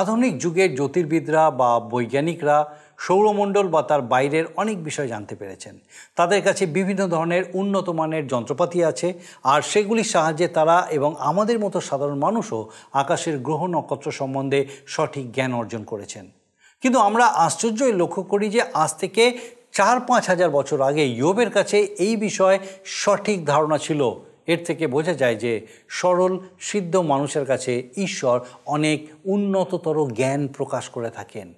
আধুনিক যুগের জ্যোতির্বিদরা বা বৈজ্ঞানিকরা সৌরমণ্ডল বা তার বাইরের অনেক বিষয় জানতে পেরেছেন তাদের কাছে বিভিন্ন ধরনের উন্নত মানের যন্ত্রপাতি আছে আর সেগুলির সাহায্যে তারা এবং আমাদের মতো সাধারণ মানুষও আকাশের গ্রহ নক্ষত্র সম্বন্ধে সঠিক জ্ঞান অর্জন করেছেন কিন্তু আমরা আশ্চর্যই লক্ষ্য করি যে আজ থেকে চার পাঁচ হাজার বছর আগে ইয়োবের কাছে এই বিষয়ে সঠিক ধারণা ছিল এর থেকে বোঝা যায় যে সরল সিদ্ধ মানুষের কাছে ঈশ্বর অনেক উন্নততর জ্ঞান প্রকাশ করে থাকেন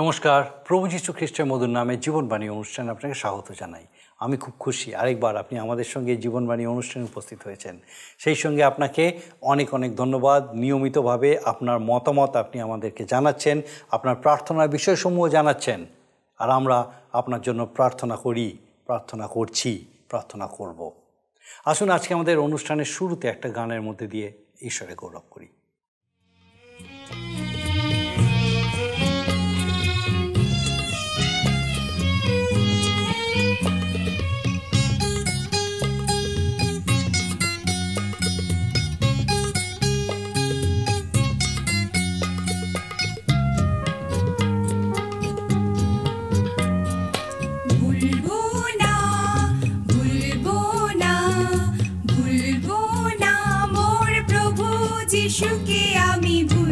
নমস্কার প্রভু যীশু খ্রিস্টের মধুর নামে জীবনবাণী অনুষ্ঠানে আপনাকে স্বাগত জানাই আমি খুব খুশি আরেকবার আপনি আমাদের সঙ্গে জীবনবাণী অনুষ্ঠানে উপস্থিত হয়েছেন সেই সঙ্গে আপনাকে অনেক অনেক ধন্যবাদ নিয়মিতভাবে আপনার মতামত আপনি আমাদেরকে জানাচ্ছেন আপনার প্রার্থনার বিষয়সমূহ জানাচ্ছেন আর আমরা আপনার জন্য প্রার্থনা করি প্রার্থনা করছি প্রার্থনা করব আসুন আজকে আমাদের অনুষ্ঠানের শুরুতে একটা গানের মধ্যে দিয়ে ঈশ্বরে গৌরব করি যিশুকে আমি ভুল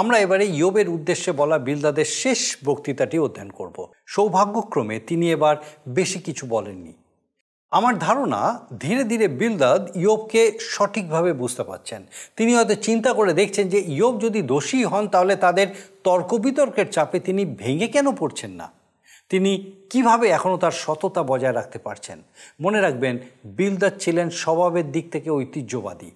আমরা এবারে ইয়োবের উদ্দেশ্যে বলা বিলদাদের শেষ বক্তৃতাটি অধ্যয়ন করব সৌভাগ্যক্রমে তিনি এবার বেশি কিছু বলেননি আমার ধারণা ধীরে ধীরে বিলদাদ ইয়োবকে সঠিকভাবে বুঝতে পারছেন তিনি হয়তো চিন্তা করে দেখছেন যে ইয়োব যদি দোষী হন তাহলে তাদের তর্ক বিতর্কের চাপে তিনি ভেঙে কেন পড়ছেন না তিনি কিভাবে এখনও তার সততা বজায় রাখতে পারছেন মনে রাখবেন বিলদাদ ছিলেন স্বভাবের দিক থেকে ঐতিহ্যবাদী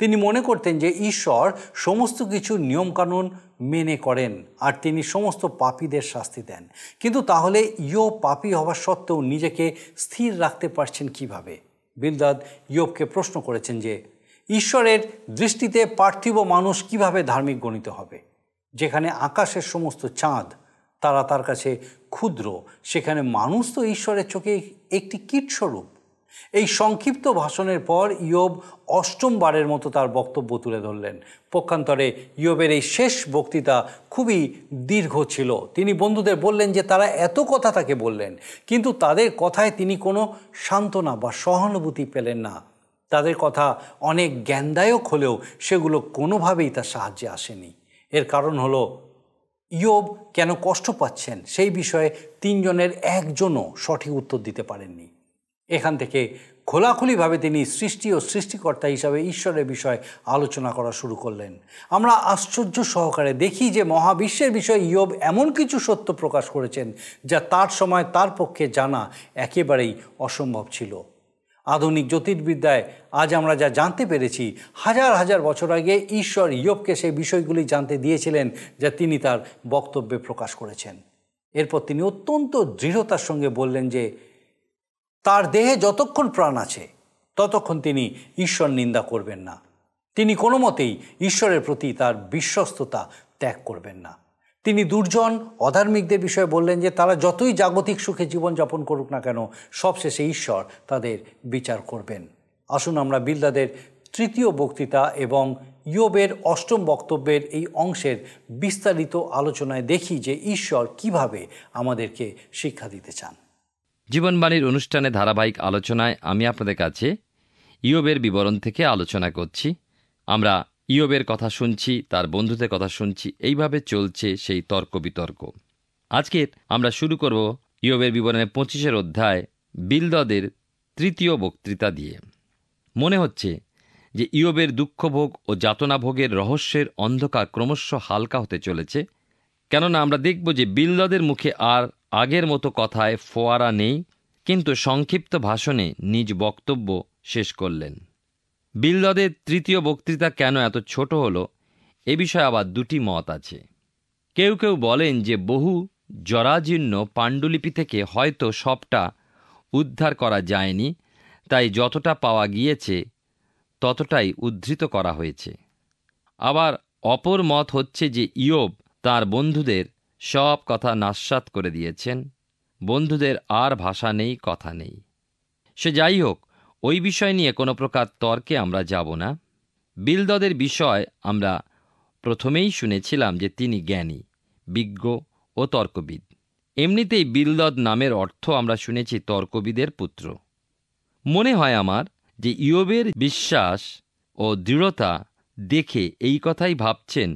তিনি মনে করতেন যে ঈশ্বর সমস্ত কিছু নিয়মকানুন মেনে করেন আর তিনি সমস্ত পাপীদের শাস্তি দেন কিন্তু তাহলে ইয়ো পাপি হওয়া সত্ত্বেও নিজেকে স্থির রাখতে পারছেন কিভাবে বিলদাদ ইয়োবকে প্রশ্ন করেছেন যে ঈশ্বরের দৃষ্টিতে পার্থিব মানুষ কিভাবে ধার্মিক গণিত হবে যেখানে আকাশের সমস্ত চাঁদ তারা তার কাছে ক্ষুদ্র সেখানে মানুষ তো ঈশ্বরের চোখে একটি কীটস্বরূপ এই সংক্ষিপ্ত ভাষণের পর ইয়োব অষ্টমবারের মতো তার বক্তব্য তুলে ধরলেন পক্ষান্তরে ইয়োবের এই শেষ বক্তৃতা খুবই দীর্ঘ ছিল তিনি বন্ধুদের বললেন যে তারা এত কথা তাকে বললেন কিন্তু তাদের কথায় তিনি কোনো সান্ত্বনা বা সহানুভূতি পেলেন না তাদের কথা অনেক জ্ঞানদায়ক হলেও সেগুলো কোনোভাবেই তার সাহায্যে আসেনি এর কারণ হলো ইয়োব কেন কষ্ট পাচ্ছেন সেই বিষয়ে তিনজনের একজনও সঠিক উত্তর দিতে পারেননি এখান থেকে খোলাখুলিভাবে তিনি সৃষ্টি ও সৃষ্টিকর্তা হিসাবে ঈশ্বরের বিষয়ে আলোচনা করা শুরু করলেন আমরা আশ্চর্য সহকারে দেখি যে মহাবিশ্বের বিষয়ে ইয়ব এমন কিছু সত্য প্রকাশ করেছেন যা তার সময় তার পক্ষে জানা একেবারেই অসম্ভব ছিল আধুনিক জ্যোতির্বিদ্যায় আজ আমরা যা জানতে পেরেছি হাজার হাজার বছর আগে ঈশ্বর ইয়বকে সেই বিষয়গুলি জানতে দিয়েছিলেন যা তিনি তার বক্তব্যে প্রকাশ করেছেন এরপর তিনি অত্যন্ত দৃঢ়তার সঙ্গে বললেন যে তার দেহে যতক্ষণ প্রাণ আছে ততক্ষণ তিনি ঈশ্বর নিন্দা করবেন না তিনি কোনো মতেই ঈশ্বরের প্রতি তার বিশ্বস্ততা ত্যাগ করবেন না তিনি দুর্জন অধার্মিকদের বিষয়ে বললেন যে তারা যতই জাগতিক সুখে জীবনযাপন করুক না কেন সবশেষে ঈশ্বর তাদের বিচার করবেন আসুন আমরা বিল্লাদের তৃতীয় বক্তৃতা এবং ইয়োবের অষ্টম বক্তব্যের এই অংশের বিস্তারিত আলোচনায় দেখি যে ঈশ্বর কিভাবে আমাদেরকে শিক্ষা দিতে চান জীবনবাণীর অনুষ্ঠানে ধারাবাহিক আলোচনায় আমি আপনাদের কাছে ইয়বের বিবরণ থেকে আলোচনা করছি আমরা ইয়বের কথা শুনছি তার বন্ধুদের কথা শুনছি এইভাবে চলছে সেই তর্ক বিতর্ক আজকের আমরা শুরু করব ইয়বের বিবরণের পঁচিশের অধ্যায় বিলদদের তৃতীয় বক্তৃতা দিয়ে মনে হচ্ছে যে ইয়বের দুঃখভোগ ও যাতনাভোগের রহস্যের অন্ধকার ক্রমশ হালকা হতে চলেছে কেননা আমরা দেখব যে বিলদদের মুখে আর আগের মতো কথায় ফোয়ারা নেই কিন্তু সংক্ষিপ্ত ভাষণে নিজ বক্তব্য শেষ করলেন বিলদদের তৃতীয় বক্তৃতা কেন এত ছোট হল এ বিষয়ে আবার দুটি মত আছে কেউ কেউ বলেন যে বহু জরাজীর্ণ পাণ্ডুলিপি থেকে হয়তো সবটা উদ্ধার করা যায়নি তাই যতটা পাওয়া গিয়েছে ততটাই উদ্ধৃত করা হয়েছে আবার অপর মত হচ্ছে যে ইয়োব তার বন্ধুদের সব কথা নাস্বাত করে দিয়েছেন বন্ধুদের আর ভাষা নেই কথা নেই সে যাই হোক ওই বিষয় নিয়ে কোনো প্রকার তর্কে আমরা যাব না বিলদদের বিষয় আমরা প্রথমেই শুনেছিলাম যে তিনি জ্ঞানী বিজ্ঞ ও তর্কবিদ এমনিতেই বিলদদ নামের অর্থ আমরা শুনেছি তর্কবিদের পুত্র মনে হয় আমার যে ইয়বের বিশ্বাস ও দৃঢ়তা দেখে এই কথাই ভাবছেন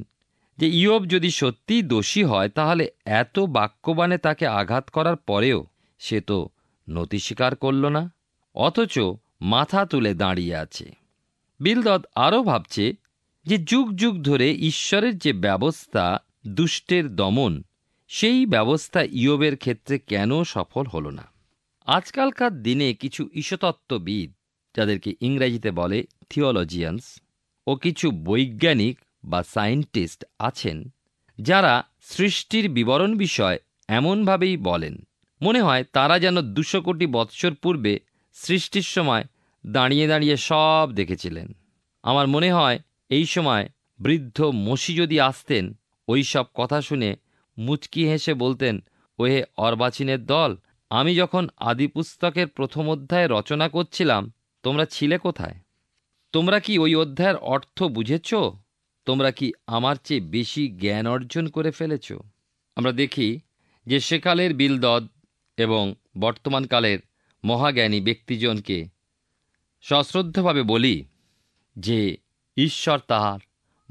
যে ইয়ব যদি সত্যি দোষী হয় তাহলে এত বাক্যবাণে তাকে আঘাত করার পরেও সে তো নতি স্বীকার করল না অথচ মাথা তুলে দাঁড়িয়ে আছে বিলদত আরও ভাবছে যে যুগ যুগ ধরে ঈশ্বরের যে ব্যবস্থা দুষ্টের দমন সেই ব্যবস্থা ইয়বের ক্ষেত্রে কেন সফল হল না আজকালকার দিনে কিছু ঈশতত্ত্ববিদ যাদেরকে ইংরেজিতে বলে থিওলজিয়ান্স ও কিছু বৈজ্ঞানিক বা সায়েন্টিস্ট আছেন যারা সৃষ্টির বিবরণ বিষয় এমনভাবেই বলেন মনে হয় তারা যেন দুশো কোটি বৎসর পূর্বে সৃষ্টির সময় দাঁড়িয়ে দাঁড়িয়ে সব দেখেছিলেন আমার মনে হয় এই সময় বৃদ্ধ মসি যদি আসতেন ওই সব কথা শুনে মুচকি হেসে বলতেন ওহে অর্বাচীনের দল আমি যখন আদিপুস্তকের প্রথম অধ্যায় রচনা করছিলাম তোমরা ছিলে কোথায় তোমরা কি ওই অধ্যায়ের অর্থ বুঝেছ তোমরা কি আমার চেয়ে বেশি জ্ঞান অর্জন করে ফেলেছ আমরা দেখি যে সেকালের বিলদদ এবং বর্তমানকালের মহাজ্ঞানী ব্যক্তিজনকে সশ্রদ্ধভাবে বলি যে ঈশ্বর তাহার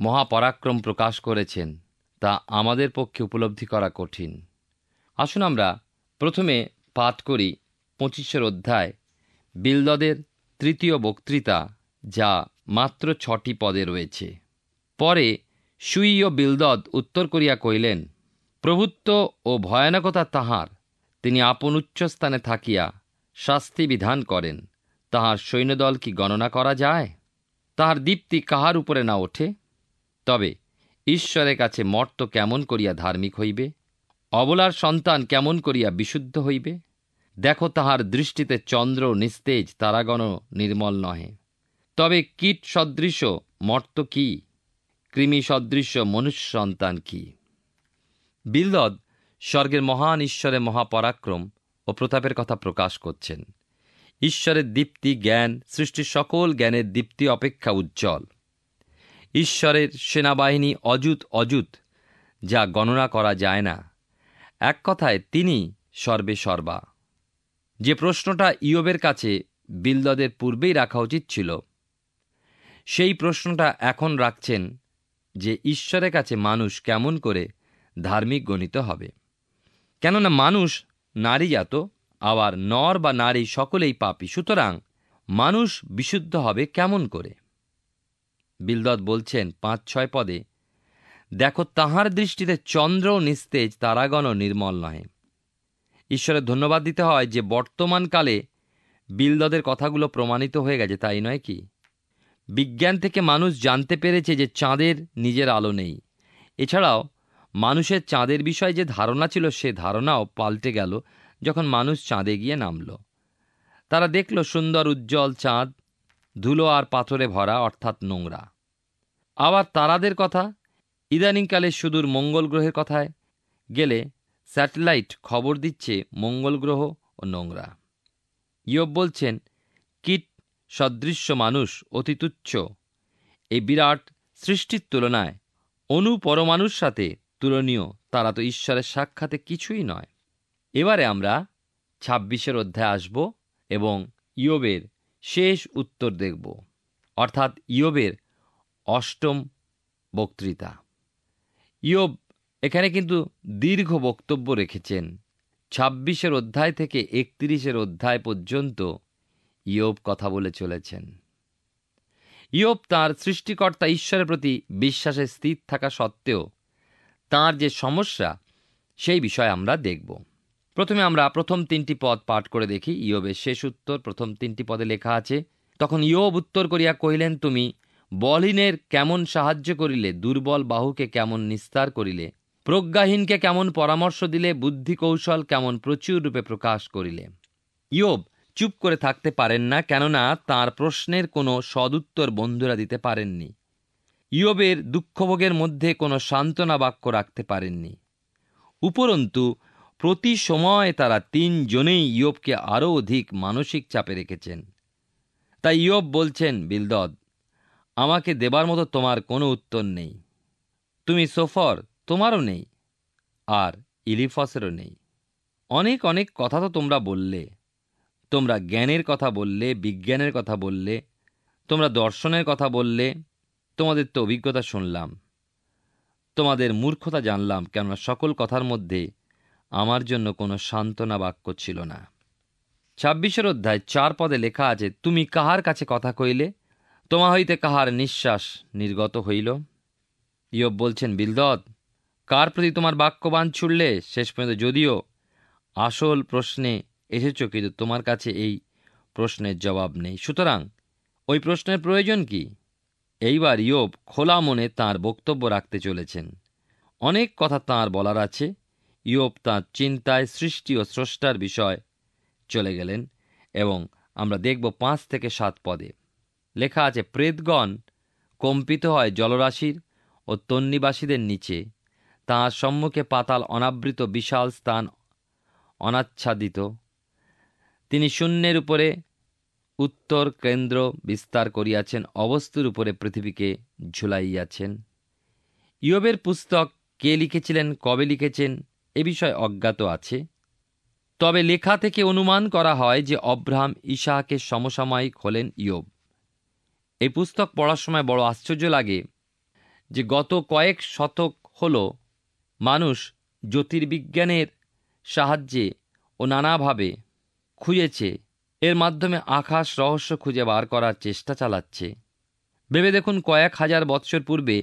মহাপরাক্রম প্রকাশ করেছেন তা আমাদের পক্ষে উপলব্ধি করা কঠিন আসুন আমরা প্রথমে পাঠ করি পঁচিশের অধ্যায় বিলদদের তৃতীয় বক্তৃতা যা মাত্র ছটি পদে রয়েছে পরে সুই ও বিলদদ উত্তর করিয়া কইলেন প্রভুত্ব ও ভয়ানকতা তাহার তিনি আপন উচ্চস্থানে থাকিয়া শাস্তি বিধান করেন তাহার সৈন্যদল কি গণনা করা যায় তাহার দীপ্তি কাহার উপরে না ওঠে তবে ঈশ্বরের কাছে মর্ত কেমন করিয়া ধার্মিক হইবে অবলার সন্তান কেমন করিয়া বিশুদ্ধ হইবে দেখো তাহার দৃষ্টিতে চন্দ্র নিস্তেজ তারাগণ নির্মল নহে তবে কীট সদৃশ মর্ত কী কৃমি সদৃশ্য মনুষ্য সন্তান কি বিল্লদ স্বর্গের মহান ঈশ্বরের মহাপরাক্রম ও প্রতাপের কথা প্রকাশ করছেন ঈশ্বরের দীপ্তি জ্ঞান সৃষ্টির সকল জ্ঞানের দীপ্তি অপেক্ষা উজ্জ্বল ঈশ্বরের সেনাবাহিনী অযুত অযুত যা গণনা করা যায় না এক কথায় তিনি সর্বে সর্বা যে প্রশ্নটা ইয়বের কাছে বিলদদের পূর্বেই রাখা উচিত ছিল সেই প্রশ্নটা এখন রাখছেন যে ঈশ্বরের কাছে মানুষ কেমন করে ধার্মিক গণিত হবে কেননা মানুষ নারী জাত আবার নর বা নারী সকলেই পাপি সুতরাং মানুষ বিশুদ্ধ হবে কেমন করে বিলদত বলছেন পাঁচ ছয় পদে দেখো তাহার দৃষ্টিতে চন্দ্র নিস্তেজ তারাগণ নির্মল নহে ঈশ্বরের ধন্যবাদ দিতে হয় যে বর্তমানকালে বিলদদের কথাগুলো প্রমাণিত হয়ে গেছে তাই নয় কি বিজ্ঞান থেকে মানুষ জানতে পেরেছে যে চাঁদের নিজের আলো নেই এছাড়াও মানুষের চাঁদের বিষয়ে যে ধারণা ছিল সে ধারণাও পাল্টে গেল যখন মানুষ চাঁদে গিয়ে নামল তারা দেখল সুন্দর উজ্জ্বল চাঁদ ধুলো আর পাথরে ভরা অর্থাৎ নোংরা আবার তারাদের কথা ইদানিংকালে সুদূর মঙ্গল গ্রহের কথায় গেলে স্যাটেলাইট খবর দিচ্ছে মঙ্গল গ্রহ ও নোংরা ইয়ব বলছেন কীট সদৃশ্য মানুষ অতি তুচ্ছ এই বিরাট সৃষ্টির তুলনায় অনুপরমাণুর সাথে তুলনীয় তারা তো ঈশ্বরের সাক্ষাতে কিছুই নয় এবারে আমরা ছাব্বিশের অধ্যায় আসব এবং ইয়বের শেষ উত্তর দেখব অর্থাৎ ইয়বের অষ্টম বক্তৃতা ইয়ব এখানে কিন্তু দীর্ঘ বক্তব্য রেখেছেন ছাব্বিশের অধ্যায় থেকে একত্রিশের অধ্যায় পর্যন্ত ইয়োব কথা বলে চলেছেন ইয়োব তার সৃষ্টিকর্তা ঈশ্বরের প্রতি বিশ্বাসে স্থির থাকা সত্ত্বেও তার যে সমস্যা সেই বিষয়ে আমরা দেখব প্রথমে আমরা প্রথম তিনটি পদ পাঠ করে দেখি ইয়োবের শেষ উত্তর প্রথম তিনটি পদে লেখা আছে তখন ইয়োব উত্তর করিয়া কহিলেন তুমি বলহীনের কেমন সাহায্য করিলে দুর্বল বাহুকে কেমন নিস্তার করিলে প্রজ্ঞাহীনকে কেমন পরামর্শ দিলে বুদ্ধি কৌশল কেমন প্রচুর রূপে প্রকাশ করিলে ইয়োব চুপ করে থাকতে পারেন না কেননা তার প্রশ্নের কোনো সদুত্তর বন্ধুরা দিতে পারেননি ইয়বের দুঃখভোগের মধ্যে কোনো সান্ত্বনা বাক্য রাখতে পারেননি উপরন্তু প্রতি সময় তারা তিনজনেই ইয়বকে আরও অধিক মানসিক চাপে রেখেছেন তাই ইয়ব বলছেন বিলদদ আমাকে দেবার মতো তোমার কোনো উত্তর নেই তুমি সফর তোমারও নেই আর ইলিফসেরও নেই অনেক অনেক কথা তো তোমরা বললে তোমরা জ্ঞানের কথা বললে বিজ্ঞানের কথা বললে তোমরা দর্শনের কথা বললে তোমাদের তো অভিজ্ঞতা শুনলাম তোমাদের মূর্খতা জানলাম কেননা সকল কথার মধ্যে আমার জন্য কোনো সান্ত্বনা বাক্য ছিল না ছাব্বিশের অধ্যায় চার পদে লেখা আছে তুমি কাহার কাছে কথা কইলে তোমা হইতে কাহার নিঃশ্বাস নির্গত হইল ইয়ব বলছেন বিলদত কার প্রতি তোমার বাক্যবান ছুড়লে শেষ পর্যন্ত যদিও আসল প্রশ্নে এসেছ কিন্তু তোমার কাছে এই প্রশ্নের জবাব নেই সুতরাং ওই প্রশ্নের প্রয়োজন কি এইবার ইয়োব খোলা মনে তার বক্তব্য রাখতে চলেছেন অনেক কথা তার বলার আছে ইয়োব তাঁর চিন্তায় সৃষ্টি ও স্রষ্টার বিষয় চলে গেলেন এবং আমরা দেখব পাঁচ থেকে সাত পদে লেখা আছে প্রেতগণ কম্পিত হয় জলরাশির ও তন্নিবাসীদের নিচে তাঁর সম্মুখে পাতাল অনাবৃত বিশাল স্থান অনাচ্ছাদিত তিনি শূন্যের উপরে উত্তর কেন্দ্র বিস্তার করিয়াছেন অবস্তুর উপরে পৃথিবীকে ঝুলাইয়াছেন ইয়বের পুস্তক কে লিখেছিলেন কবে লিখেছেন এ বিষয়ে অজ্ঞাত আছে তবে লেখা থেকে অনুমান করা হয় যে অব্রাহাম ঈশাকে সমসাময়িক হলেন ইয়ব এই পুস্তক পড়ার সময় বড় আশ্চর্য লাগে যে গত কয়েক শতক হল মানুষ জ্যোতির্বিজ্ঞানের সাহায্যে ও নানাভাবে খুঁজেছে এর মাধ্যমে আকাশ রহস্য খুঁজে বার করার চেষ্টা চালাচ্ছে ভেবে দেখুন কয়েক হাজার বৎসর পূর্বে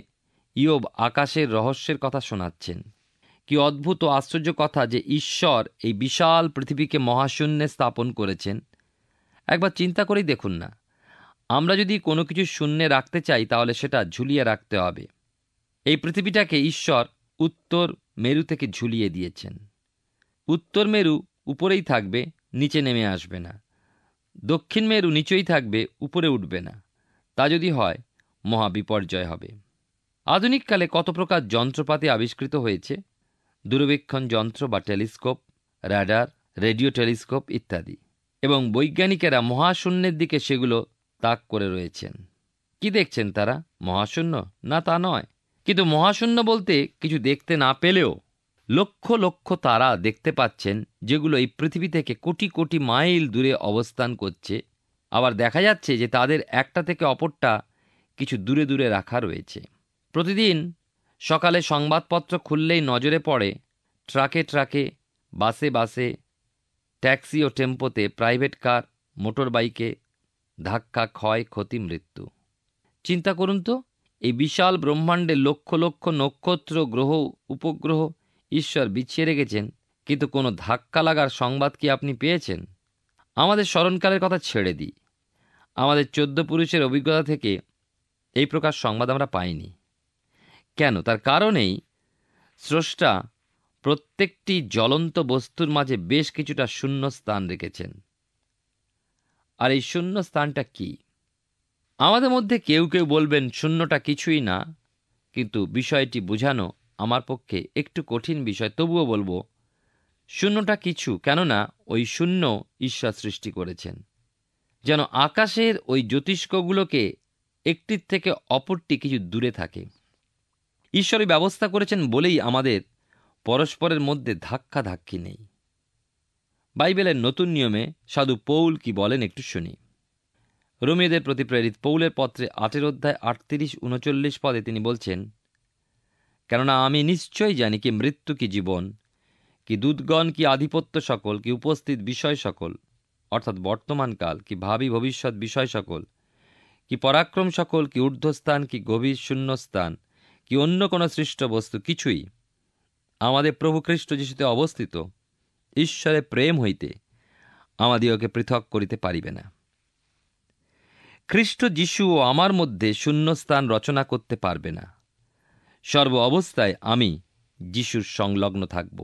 ইয়োব আকাশের রহস্যের কথা শোনাচ্ছেন কি অদ্ভুত ও আশ্চর্য কথা যে ঈশ্বর এই বিশাল পৃথিবীকে মহাশূন্যে স্থাপন করেছেন একবার চিন্তা করেই দেখুন না আমরা যদি কোনো কিছু শূন্যে রাখতে চাই তাহলে সেটা ঝুলিয়ে রাখতে হবে এই পৃথিবীটাকে ঈশ্বর উত্তর মেরু থেকে ঝুলিয়ে দিয়েছেন উত্তর মেরু উপরেই থাকবে নিচে নেমে আসবে না দক্ষিণ মেরু নিচেই থাকবে উপরে উঠবে না তা যদি হয় মহাবিপর্যয় হবে আধুনিককালে কত প্রকার যন্ত্রপাতি আবিষ্কৃত হয়েছে দূরবীক্ষণ যন্ত্র বা টেলিস্কোপ রাডার রেডিও টেলিস্কোপ ইত্যাদি এবং বৈজ্ঞানিকেরা মহাশূন্যের দিকে সেগুলো তাক করে রয়েছেন কি দেখছেন তারা মহাশূন্য না তা নয় কিন্তু মহাশূন্য বলতে কিছু দেখতে না পেলেও লক্ষ লক্ষ তারা দেখতে পাচ্ছেন যেগুলো এই পৃথিবী থেকে কোটি কোটি মাইল দূরে অবস্থান করছে আবার দেখা যাচ্ছে যে তাদের একটা থেকে অপরটা কিছু দূরে দূরে রাখা রয়েছে প্রতিদিন সকালে সংবাদপত্র খুললেই নজরে পড়ে ট্রাকে ট্রাকে বাসে বাসে ট্যাক্সি ও টেম্পোতে প্রাইভেট কার মোটর বাইকে ধাক্কা ক্ষয় ক্ষতি মৃত্যু চিন্তা করুন তো এই বিশাল ব্রহ্মাণ্ডে লক্ষ লক্ষ নক্ষত্র গ্রহ উপগ্রহ ঈশ্বর বিছিয়ে রেখেছেন কিন্তু কোনো ধাক্কা লাগার সংবাদ কি আপনি পেয়েছেন আমাদের স্মরণকালের কথা ছেড়ে দিই আমাদের চোদ্দ পুরুষের অভিজ্ঞতা থেকে এই প্রকার সংবাদ আমরা পাইনি কেন তার কারণেই স্রষ্টা প্রত্যেকটি জ্বলন্ত বস্তুর মাঝে বেশ কিছুটা শূন্য স্থান রেখেছেন আর এই শূন্য স্থানটা কি আমাদের মধ্যে কেউ কেউ বলবেন শূন্যটা কিছুই না কিন্তু বিষয়টি বোঝানো আমার পক্ষে একটু কঠিন বিষয় তবুও বলবো শূন্যটা কিছু কেননা ওই শূন্য ঈশ্বর সৃষ্টি করেছেন যেন আকাশের ওই জ্যোতিষ্কগুলোকে একটির থেকে অপরটি কিছু দূরে থাকে ঈশ্বরে ব্যবস্থা করেছেন বলেই আমাদের পরস্পরের মধ্যে ধাক্কা ধাক্কি নেই বাইবেলের নতুন নিয়মে সাধু পৌল কি বলেন একটু শুনি রোমিয়দের প্রতি প্রেরিত পৌলের পত্রে আটের অধ্যায় আটত্রিশ উনচল্লিশ পদে তিনি বলছেন কেননা আমি নিশ্চয়ই জানি কি মৃত্যু কি জীবন কি দুধগণ কি আধিপত্য সকল কি উপস্থিত বিষয় সকল অর্থাৎ বর্তমানকাল কি ভাবি ভবিষ্যৎ বিষয় সকল কি পরাক্রম সকল কি ঊর্ধ্বস্থান কি গভীর শূন্যস্থান কি অন্য কোনো সৃষ্ট বস্তু কিছুই আমাদের প্রভু খ্রিস্ট যিশুতে অবস্থিত ঈশ্বরের প্রেম হইতে আমাদিওকে পৃথক করিতে পারিবে না খ্রিস্ট যিশু আমার মধ্যে শূন্যস্থান রচনা করতে পারবে না সর্ব অবস্থায় আমি যিশুর সংলগ্ন থাকব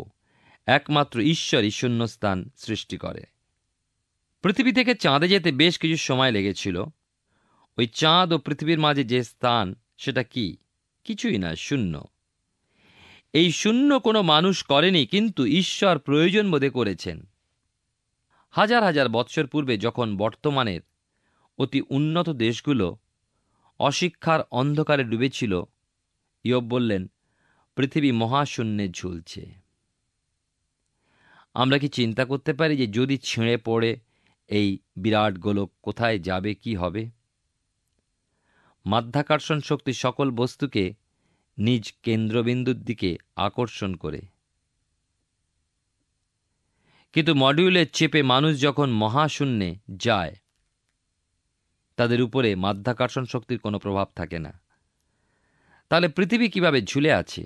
একমাত্র ঈশ্বরই শূন্যস্থান সৃষ্টি করে পৃথিবী থেকে চাঁদে যেতে বেশ কিছু সময় লেগেছিল ওই চাঁদ ও পৃথিবীর মাঝে যে স্থান সেটা কি কিছুই না শূন্য এই শূন্য কোনো মানুষ করেনি কিন্তু ঈশ্বর প্রয়োজন বোধে করেছেন হাজার হাজার বৎসর পূর্বে যখন বর্তমানের অতি উন্নত দেশগুলো অশিক্ষার অন্ধকারে ডুবেছিল ইয়ব বললেন পৃথিবী মহাশূন্যে ঝুলছে আমরা কি চিন্তা করতে পারি যে যদি ছিঁড়ে পড়ে এই বিরাট গোলক কোথায় যাবে কি হবে মাধ্যাকর্ষণ শক্তি সকল বস্তুকে নিজ কেন্দ্রবিন্দুর দিকে আকর্ষণ করে কিন্তু মডিউলের চেপে মানুষ যখন মহাশূন্যে যায় তাদের উপরে মাধ্যাকর্ষণ শক্তির কোনো প্রভাব থাকে না তাহলে পৃথিবী কিভাবে ঝুলে আছে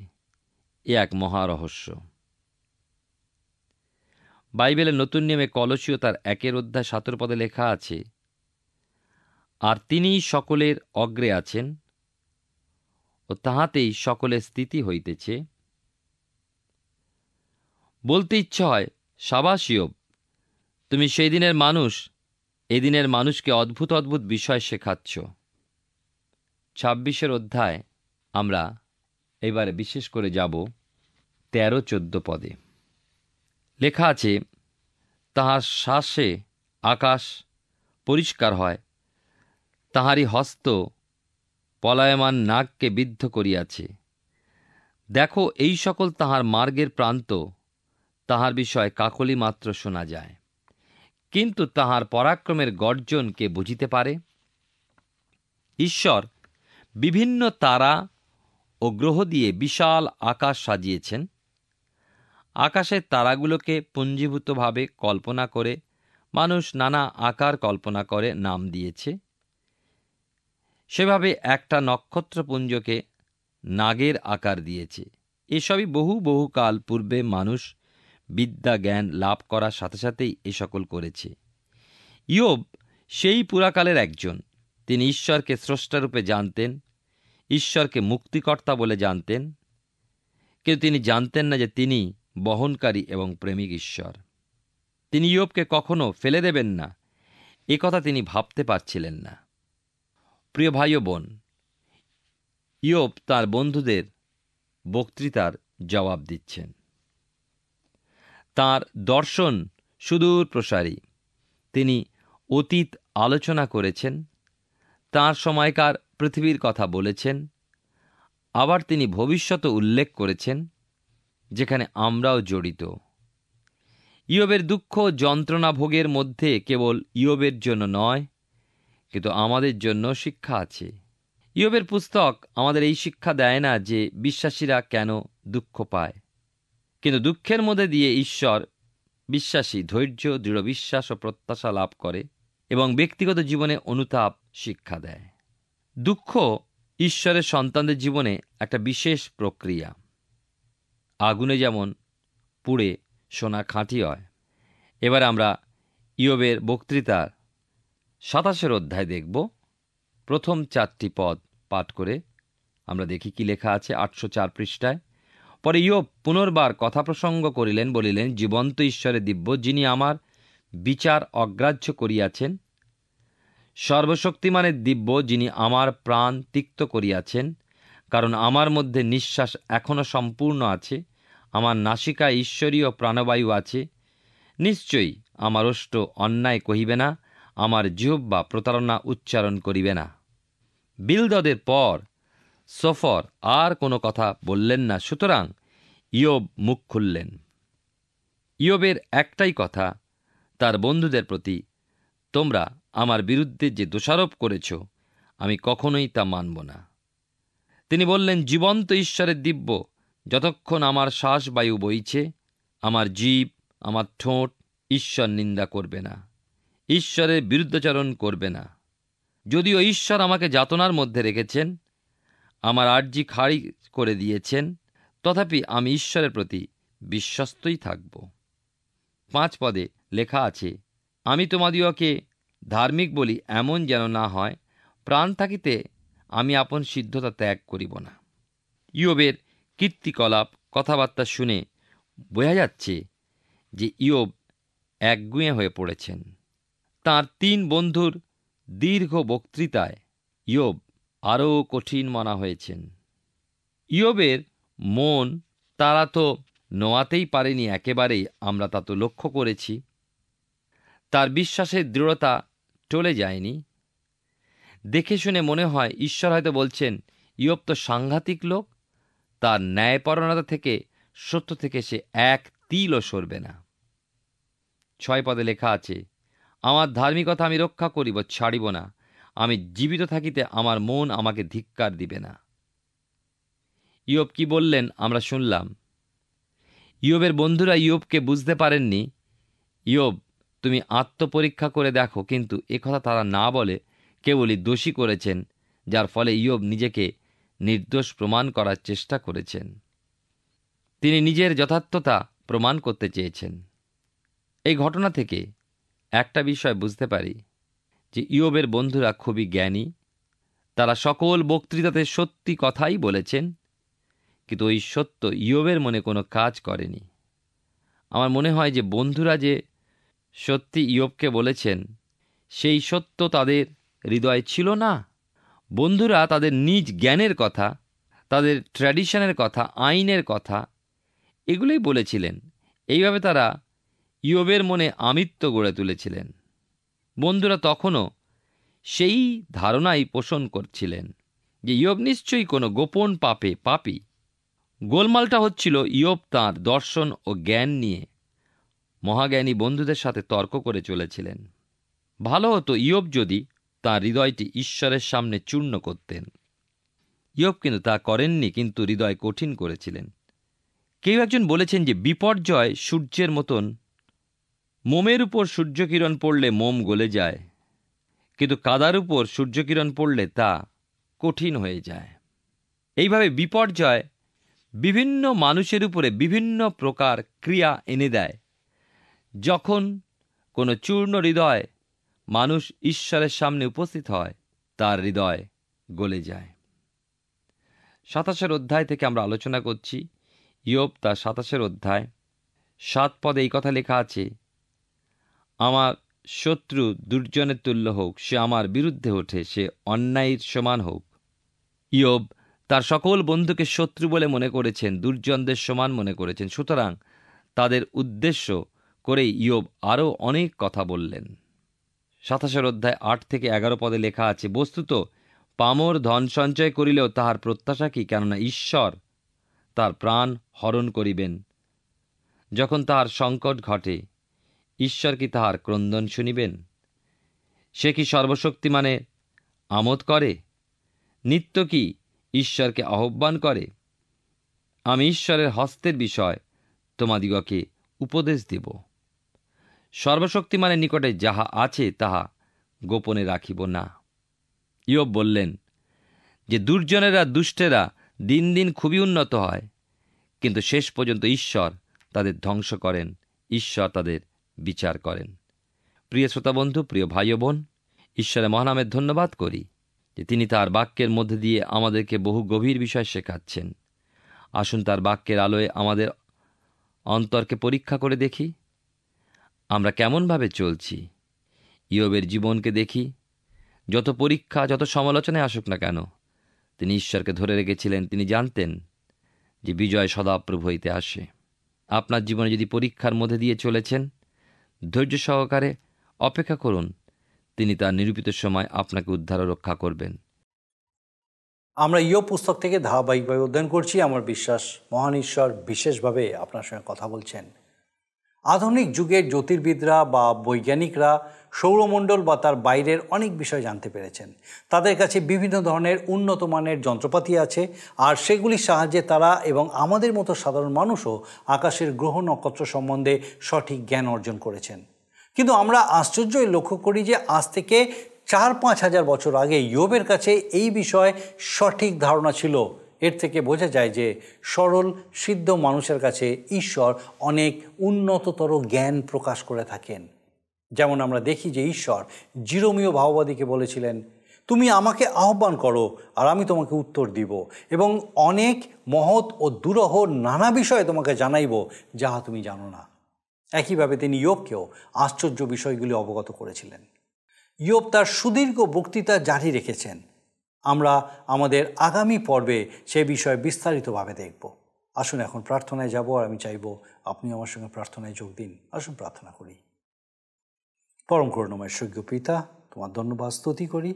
এ এক মহারহস্য বাইবেলের নতুন নিয়মে কলসীয় তার একের অধ্যায় সাতরপদে পদে লেখা আছে আর তিনি সকলের অগ্রে আছেন ও তাহাতেই সকলের স্থিতি হইতেছে বলতে ইচ্ছা হয় সাবাসিয়ব তুমি সেই দিনের মানুষ এদিনের মানুষকে অদ্ভুত অদ্ভুত বিষয় শেখাচ্ছ ছাব্বিশের অধ্যায় আমরা এবারে বিশেষ করে যাব তেরো চোদ্দ পদে লেখা আছে তাহার শ্বাসে আকাশ পরিষ্কার হয় তাহারই হস্ত পলায়মান নাগকে বিদ্ধ করিয়াছে দেখো এই সকল তাহার মার্গের প্রান্ত তাহার বিষয় কাকলি মাত্র শোনা যায় কিন্তু তাহার পরাক্রমের গর্জন কে বুঝিতে পারে ঈশ্বর বিভিন্ন তারা ও গ্রহ দিয়ে বিশাল আকাশ সাজিয়েছেন আকাশের তারাগুলোকে পুঞ্জীভূতভাবে কল্পনা করে মানুষ নানা আকার কল্পনা করে নাম দিয়েছে সেভাবে একটা নক্ষত্রপুঞ্জকে নাগের আকার দিয়েছে এসবই বহু বহুকাল পূর্বে মানুষ বিদ্যা জ্ঞান লাভ করার সাথে সাথেই এ সকল করেছে ইয়োব সেই পুরাকালের একজন তিনি ঈশ্বরকে স্রষ্টারূপে জানতেন ঈশ্বরকে মুক্তিকর্তা বলে জানতেন কিন্তু তিনি জানতেন না যে তিনি বহনকারী এবং প্রেমিক ঈশ্বর তিনি ইয়োবকে কখনো ফেলে দেবেন না এ কথা তিনি ভাবতে পারছিলেন না প্রিয় ভাই ও বোন ইয়োব তার বন্ধুদের বক্তৃতার জবাব দিচ্ছেন তার দর্শন সুদূর প্রসারী তিনি অতীত আলোচনা করেছেন তার সময়কার পৃথিবীর কথা বলেছেন আবার তিনি ভবিষ্যত উল্লেখ করেছেন যেখানে আমরাও জড়িত ইয়বের দুঃখ যন্ত্রণা ভোগের মধ্যে কেবল ইয়বের জন্য নয় কিন্তু আমাদের জন্য শিক্ষা আছে ইয়বের পুস্তক আমাদের এই শিক্ষা দেয় না যে বিশ্বাসীরা কেন দুঃখ পায় কিন্তু দুঃখের মধ্যে দিয়ে ঈশ্বর বিশ্বাসী ধৈর্য দৃঢ় বিশ্বাস ও প্রত্যাশা লাভ করে এবং ব্যক্তিগত জীবনে অনুতাপ শিক্ষা দেয় দুঃখ ঈশ্বরের সন্তানদের জীবনে একটা বিশেষ প্রক্রিয়া আগুনে যেমন পুড়ে সোনা খাঁটি হয় এবার আমরা ইয়বের বক্তৃতার সাতাশের অধ্যায় দেখব প্রথম চারটি পদ পাঠ করে আমরা দেখি কি লেখা আছে আটশো চার পৃষ্ঠায় পরে ইয়ব পুনর্বার কথা প্রসঙ্গ করিলেন বলিলেন জীবন্ত ঈশ্বরে দিব্য যিনি আমার বিচার অগ্রাহ্য করিয়াছেন সর্বশক্তিমানের দিব্য যিনি আমার প্রাণ তিক্ত করিয়াছেন কারণ আমার মধ্যে নিঃশ্বাস এখনও সম্পূর্ণ আছে আমার নাসিকা ঈশ্বরীয় প্রাণবায়ু আছে নিশ্চয়ই আমার অষ্ট অন্যায় কহিবে না আমার জিহ্বা প্রতারণা উচ্চারণ করিবে না বিলদদের পর সফর আর কোনো কথা বললেন না সুতরাং ইয়োব মুখ খুললেন ইয়োবের একটাই কথা তার বন্ধুদের প্রতি তোমরা আমার বিরুদ্ধে যে দোষারোপ করেছ আমি কখনোই তা মানব না তিনি বললেন জীবন্ত ঈশ্বরের দিব্য যতক্ষণ আমার শ্বাস বায়ু বইছে আমার জীব আমার ঠোঁট ঈশ্বর নিন্দা করবে না ঈশ্বরের বিরুদ্ধাচরণ করবে না যদিও ঈশ্বর আমাকে যাতনার মধ্যে রেখেছেন আমার আর্জি খাড়ি করে দিয়েছেন তথাপি আমি ঈশ্বরের প্রতি বিশ্বস্তই থাকব পাঁচ পদে লেখা আছে আমি তোমাদিওকে ধার্মিক বলি এমন যেন না হয় প্রাণ থাকিতে আমি আপন সিদ্ধতা ত্যাগ করিব না ইয়বের কীর্তিকলাপ কথাবার্তা শুনে বোঝা যাচ্ছে যে ইয়ব একগুঁয়ে হয়ে পড়েছেন তার তিন বন্ধুর দীর্ঘ বক্তৃতায় ইয়ব আরও কঠিন মানা হয়েছেন ইয়বের মন তারা তো নোয়াতেই পারেনি একেবারেই আমরা তা তো লক্ষ্য করেছি তার বিশ্বাসের দৃঢ়তা টলে যায়নি দেখে শুনে মনে হয় ঈশ্বর হয়তো বলছেন ইয়োপ তো সাংঘাতিক লোক তার ন্যায়পরণতা থেকে সত্য থেকে সে এক তিলও সরবে না ছয় পদে লেখা আছে আমার ধার্মিকতা আমি রক্ষা করিব ছাড়িব না আমি জীবিত থাকিতে আমার মন আমাকে ধিক্কার দিবে না ইয়োব কি বললেন আমরা শুনলাম ইয়োবের বন্ধুরা ইয়োবকে বুঝতে পারেননি ইয়োব তুমি আত্মপরীক্ষা করে দেখো কিন্তু একথা তারা না বলে কেবলই দোষী করেছেন যার ফলে ইয়ব নিজেকে নির্দোষ প্রমাণ করার চেষ্টা করেছেন তিনি নিজের যথার্থতা প্রমাণ করতে চেয়েছেন এই ঘটনা থেকে একটা বিষয় বুঝতে পারি যে ইয়বের বন্ধুরা খুবই জ্ঞানী তারা সকল বক্তৃতাতে সত্যি কথাই বলেছেন কিন্তু ওই সত্য ইয়বের মনে কোনো কাজ করেনি আমার মনে হয় যে বন্ধুরা যে সত্যি ইয়বকে বলেছেন সেই সত্য তাদের হৃদয়ে ছিল না বন্ধুরা তাদের নিজ জ্ঞানের কথা তাদের ট্র্যাডিশনের কথা আইনের কথা এগুলোই বলেছিলেন এইভাবে তারা ইয়বের মনে আমিত্ব গড়ে তুলেছিলেন বন্ধুরা তখনও সেই ধারণাই পোষণ করছিলেন যে ইয়ব নিশ্চয়ই কোনো গোপন পাপে পাপি গোলমালটা হচ্ছিল ইয়ব তাঁর দর্শন ও জ্ঞান নিয়ে মহাজ্ঞানী বন্ধুদের সাথে তর্ক করে চলেছিলেন ভালো হতো ইয়োব যদি তাঁর হৃদয়টি ঈশ্বরের সামনে চূর্ণ করতেন ইয়োব কিন্তু তা করেননি কিন্তু হৃদয় কঠিন করেছিলেন কেউ একজন বলেছেন যে বিপর্যয় সূর্যের মতন মোমের উপর সূর্যকিরণ পড়লে মোম গলে যায় কিন্তু কাদার উপর সূর্যকিরণ পড়লে তা কঠিন হয়ে যায় এইভাবে বিপর্যয় বিভিন্ন মানুষের উপরে বিভিন্ন প্রকার ক্রিয়া এনে দেয় যখন কোনো চূর্ণ হৃদয় মানুষ ঈশ্বরের সামনে উপস্থিত হয় তার হৃদয় গলে যায় সাতাশের অধ্যায় থেকে আমরা আলোচনা করছি ইয়োব তার সাতাশের অধ্যায় সাত পদে এই কথা লেখা আছে আমার শত্রু দুর্জনের তুল্য হোক সে আমার বিরুদ্ধে ওঠে সে অন্যায়ের সমান হোক ইয়োব তার সকল বন্ধুকে শত্রু বলে মনে করেছেন দুর্জনদের সমান মনে করেছেন সুতরাং তাদের উদ্দেশ্য করে ইয়োব আরও অনেক কথা বললেন সাতাশের অধ্যায় আট থেকে এগারো পদে লেখা আছে বস্তুত পামর ধন সঞ্চয় করিলেও তাহার প্রত্যাশা কি কেননা ঈশ্বর তার প্রাণ হরণ করিবেন যখন তাহার সংকট ঘটে ঈশ্বর কি তাহার ক্রন্দন শুনিবেন সে কি সর্বশক্তি মানে আমোদ করে নিত্য কি ঈশ্বরকে আহ্বান করে আমি ঈশ্বরের হস্তের বিষয় তোমাদিগকে উপদেশ দেব সর্বশক্তিমানের নিকটে যাহা আছে তাহা গোপনে রাখিব না ইয়ব বললেন যে দুর্জনেরা দুষ্টেরা দিন দিন খুবই উন্নত হয় কিন্তু শেষ পর্যন্ত ঈশ্বর তাদের ধ্বংস করেন ঈশ্বর তাদের বিচার করেন প্রিয় শ্রোতাবন্ধু প্রিয় ভাই বোন ঈশ্বরের মহানামের ধন্যবাদ করি যে তিনি তার বাক্যের মধ্যে দিয়ে আমাদেরকে বহু গভীর বিষয় শেখাচ্ছেন আসুন তার বাক্যের আলোয় আমাদের অন্তরকে পরীক্ষা করে দেখি আমরা কেমনভাবে চলছি ইয়বের জীবনকে দেখি যত পরীক্ষা যত সমালোচনায় আসুক না কেন তিনি ঈশ্বরকে ধরে রেখেছিলেন তিনি জানতেন যে বিজয় সদাপ্রভু হইতে আসে আপনার জীবনে যদি পরীক্ষার মধ্যে দিয়ে চলেছেন ধৈর্য সহকারে অপেক্ষা করুন তিনি তার নিরূপিত সময় আপনাকে উদ্ধার রক্ষা করবেন আমরা ইয় পুস্তক থেকে ধারাবাহিকভাবে অধ্যয়ন করছি আমার বিশ্বাস মহান ঈশ্বর বিশেষভাবে আপনার সঙ্গে কথা বলছেন আধুনিক যুগের জ্যোতির্বিদরা বা বৈজ্ঞানিকরা সৌরমণ্ডল বা তার বাইরের অনেক বিষয় জানতে পেরেছেন তাদের কাছে বিভিন্ন ধরনের উন্নত মানের যন্ত্রপাতি আছে আর সেগুলির সাহায্যে তারা এবং আমাদের মতো সাধারণ মানুষও আকাশের গ্রহ নক্ষত্র সম্বন্ধে সঠিক জ্ঞান অর্জন করেছেন কিন্তু আমরা আশ্চর্যই লক্ষ্য করি যে আজ থেকে চার পাঁচ হাজার বছর আগে ইয়োবের কাছে এই বিষয়ে সঠিক ধারণা ছিল এর থেকে বোঝা যায় যে সরল সিদ্ধ মানুষের কাছে ঈশ্বর অনেক উন্নততর জ্ঞান প্রকাশ করে থাকেন যেমন আমরা দেখি যে ঈশ্বর জিরোমীয় ভাওবাদীকে বলেছিলেন তুমি আমাকে আহ্বান করো আর আমি তোমাকে উত্তর দিব এবং অনেক মহৎ ও দুরহ নানা বিষয়ে তোমাকে জানাইব যাহা তুমি জানো না একইভাবে তিনি ইয়োবকেও আশ্চর্য বিষয়গুলি অবগত করেছিলেন ইয়োব তার সুদীর্ঘ বক্তৃতা জারি রেখেছেন আমরা আমাদের আগামী পর্বে সে বিষয়ে বিস্তারিতভাবে দেখব আসুন এখন প্রার্থনায় যাব আর আমি চাইব আপনি আমার সঙ্গে প্রার্থনায় যোগ দিন আসুন প্রার্থনা করি পরম করুণময় সজ্ঞ পিতা তোমার ধন্যবাদ স্তুতি করি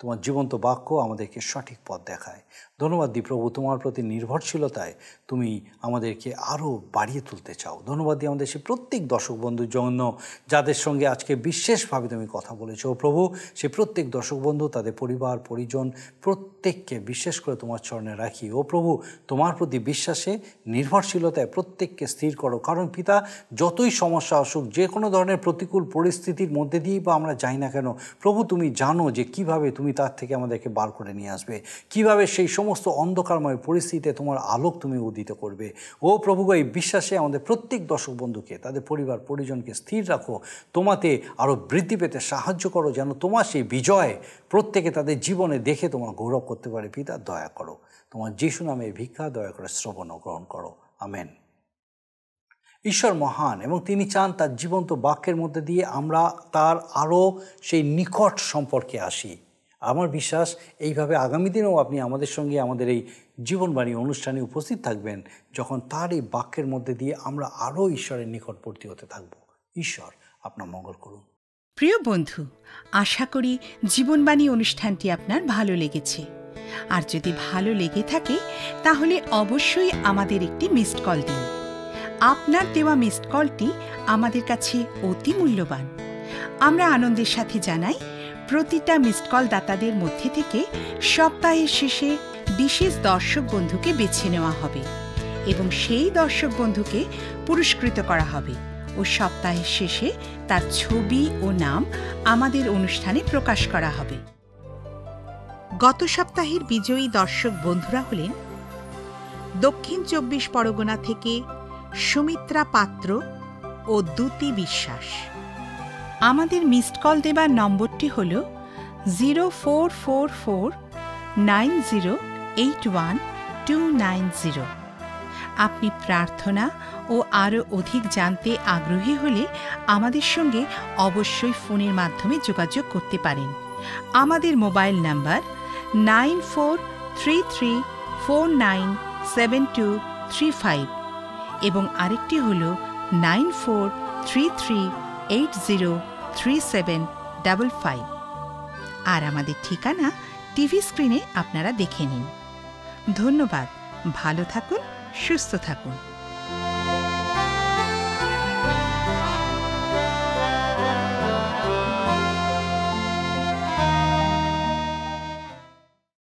তোমার জীবন্ত বাক্য আমাদেরকে সঠিক পথ দেখায় ধন্যবাদ দি প্রভু তোমার প্রতি নির্ভরশীলতায় তুমি আমাদেরকে আরও বাড়িয়ে তুলতে চাও ধন্যবাদ দি আমাদের সে প্রত্যেক দর্শক বন্ধুর জন্য যাদের সঙ্গে আজকে বিশেষভাবে তুমি কথা বলেছো প্রভু সে প্রত্যেক দর্শক বন্ধু তাদের পরিবার পরিজন প্রত্যেককে বিশেষ করে তোমার চরণে রাখি ও প্রভু তোমার প্রতি বিশ্বাসে নির্ভরশীলতায় প্রত্যেককে স্থির করো কারণ পিতা যতই সমস্যা অসুখ যে কোনো ধরনের প্রতিকূল পরিস্থিতির মধ্যে দিয়েই বা আমরা যাই না কেন প্রভু তুমি জানো যে কিভাবে তুমি তুমি তার থেকে আমাদেরকে বার করে নিয়ে আসবে কিভাবে সেই সমস্ত অন্ধকারময় পরিস্থিতিতে তোমার আলোক তুমি উদিত করবে ও প্রভুগ এই বিশ্বাসে আমাদের প্রত্যেক দর্শক বন্ধুকে তাদের পরিবার পরিজনকে স্থির রাখো তোমাতে আরও বৃদ্ধি পেতে সাহায্য করো যেন তোমার সেই বিজয় প্রত্যেকে তাদের জীবনে দেখে তোমার গৌরব করতে পারে পিতা দয়া করো তোমার যিশু নামে ভিক্ষা দয়া করে শ্রবণ গ্রহণ করো আমেন ঈশ্বর মহান এবং তিনি চান তার জীবন্ত বাক্যের মধ্যে দিয়ে আমরা তার আরও সেই নিকট সম্পর্কে আসি আমার বিশ্বাস এইভাবে আগামী দিনেও আপনি আমাদের সঙ্গে আমাদের এই জীবনবাণী অনুষ্ঠানে উপস্থিত থাকবেন যখন তার এই বাক্যের মধ্যে দিয়ে আমরা আরও ঈশ্বরের নিকটবর্তী হতে থাকব ঈশ্বর আপনার মঙ্গল করুন প্রিয় বন্ধু আশা করি জীবনবাণী অনুষ্ঠানটি আপনার ভালো লেগেছে আর যদি ভালো লেগে থাকে তাহলে অবশ্যই আমাদের একটি মিসড কল দিন আপনার দেওয়া মিসড কলটি আমাদের কাছে অতি মূল্যবান আমরা আনন্দের সাথে জানাই প্রতিটা মিসড কল দাতাদের মধ্যে থেকে সপ্তাহের শেষে বিশেষ দর্শক বন্ধুকে বেছে নেওয়া হবে এবং সেই দর্শক বন্ধুকে পুরস্কৃত করা হবে ও সপ্তাহের শেষে তার ছবি ও নাম আমাদের অনুষ্ঠানে প্রকাশ করা হবে গত সপ্তাহের বিজয়ী দর্শক বন্ধুরা হলেন দক্ষিণ চব্বিশ পরগনা থেকে সুমিত্রা পাত্র ও দ্যুতি বিশ্বাস আমাদের মিসড কল দেবার নম্বর নম্বরটি হল zero four four four nine zero eight one two nine zero আপনি প্রার্থনা ও আরও অধিক জানতে আগ্রহী হলে আমাদের সঙ্গে অবশ্যই ফোনের মাধ্যমে যোগাযোগ করতে পারেন আমাদের mobile number nine four three three four nine seven two three five এবং আরেকটি হল nine four three three eight zero three seven double five আর আমাদের ঠিকানা টিভি স্ক্রিনে আপনারা দেখে নিন ধন্যবাদ ভালো থাকুন সুস্থ থাকুন